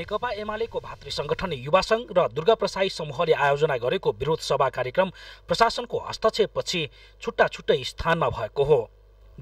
नेकपा एमालेको भातृ सङ्गठन युवा सङ्घ र दुर्गा प्रसाई समूहले आयोजना गरेको विरोध सभा कार्यक्रम प्रशासनको हस्तक्षेपपछि छुट्टा छुट्टै स्थानमा भएको हो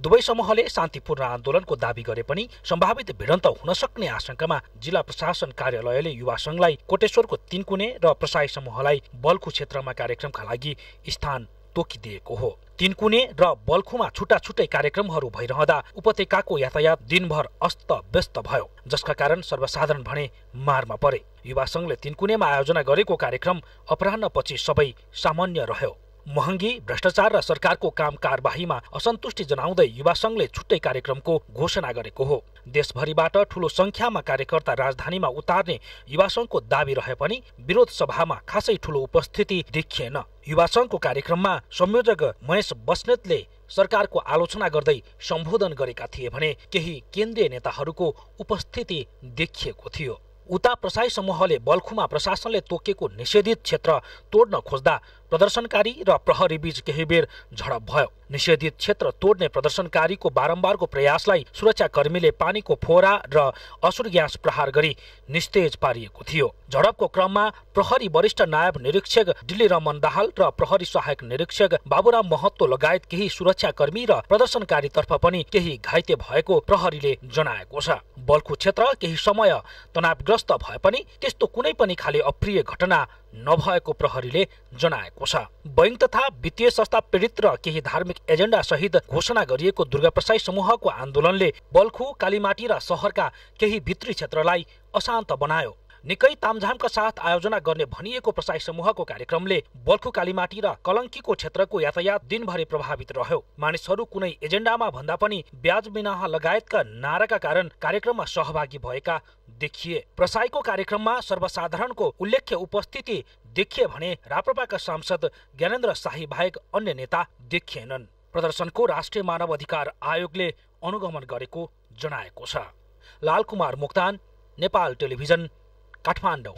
दुवै समूहले शान्तिपूर्ण आन्दोलनको दावी गरे पनि सम्भावित भिडन्त हुन सक्ने आशंकामा जिल्ला प्रशासन कार्यालयले युवा सङ्घलाई कोटेश्वरको तिनकुने र प्रसाई समूहलाई बल्खु क्षेत्रमा कार्यक्रमका लागि स्थान तोकिदिएको हो तिनकुने र बल्खुमा छुट्टा छुट्टै कार्यक्रमहरू भइरहँदा उपत्यकाको यातायात दिनभर अस्त व्यस्त भयो जसका कारण सर्वसाधारण भने मारमा परे युवा सङ्घले तिनकुनेमा आयोजना गरेको कार्यक्रम अपरान्नपछि सबै सामान्य रह्यो महँगी भ्रष्टाचार र सरकारको काम कारबाहीमा असन्तुष्टि जनाउँदै युवा संघले छुट्टै कार्यक्रमको घोषणा गरेको हो देशभरिबाट ठूलो संख्यामा कार्यकर्ता राजधानीमा उतार्ने युवा संघको दावी रहे पनि विरोध सभामा खासै ठूलो उपस्थिति देखिएन युवा संघको कार्यक्रममा संयोजक महेश बस्नेतले सरकारको आलोचना गर्दै सम्बोधन गरेका थिए भने केही केन्द्रीय नेताहरूको उपस्थिति देखिएको थियो उता प्रसाई समूहले बल्खुमा प्रशासनले तोकेको निषेधित क्षेत्र तोड्न खोज्दा प्रदर्शनकारी र प्रहरी बीच केही बेर झडप भयो निषेधित क्षेत्र तोड्ने प्रदर्शनकारीको बारम्बारको प्रयासलाई सुरक्षाकर्मीले पानीको फोरा र असुर ग्यास प्रहार गरी निस्तेज पारिएको थियो झडपको क्रममा प्रहरी वरिष्ठ नायब निरीक्षक दिल्ली रमन दाहाल र प्रहरी सहायक निरीक्षक बाबुराम महत्तो लगायत केही सुरक्षाकर्मी र प्रदर्शनकारीतर्फ पनि केही घाइते भएको प्रहरीले जनाएको छ बल्खु क्षेत्र केही समय तनावग्रस्त भए पनि त्यस्तो कुनै पनि खाले अप्रिय घटना नभएको प्रहरीले जनाएको भएको छ बैङ्क तथा वित्तीय संस्था पीडित र केही धार्मिक एजेन्डा सहित घोषणा गरिएको दुर्गाप्रसाई समूहको आन्दोलनले बल्खु कालीमाटी र सहरका केही भित्री क्षेत्रलाई अशान्त बनायो निकै तामझामका साथ आयोजना गर्ने भनिएको प्रसाई समूहको कार्यक्रमले बल्खु कालीमाटी र कलङ्कीको क्षेत्रको यातायात दिनभरि प्रभावित रह्यो मानिसहरू कुनै एजेन्डामा भन्दा पनि ब्याज बिनाह लगायतका नाराका कारण कार्यक्रममा सहभागी भएका देखिए प्रसाईको कार्यक्रममा सर्वसाधारणको उल्लेख्य उपस्थिति देखिए भने राप्रपाका सांसद ज्ञानेन्द्र शाही बाहेक अन्य नेता देखिएनन् प्रदर्शनको राष्ट्रिय मानव अधिकार आयोगले अनुगमन गरेको जनाएको छ लालकुमार मुक्तान नेपाल टेलिभिजन काठमाडौँ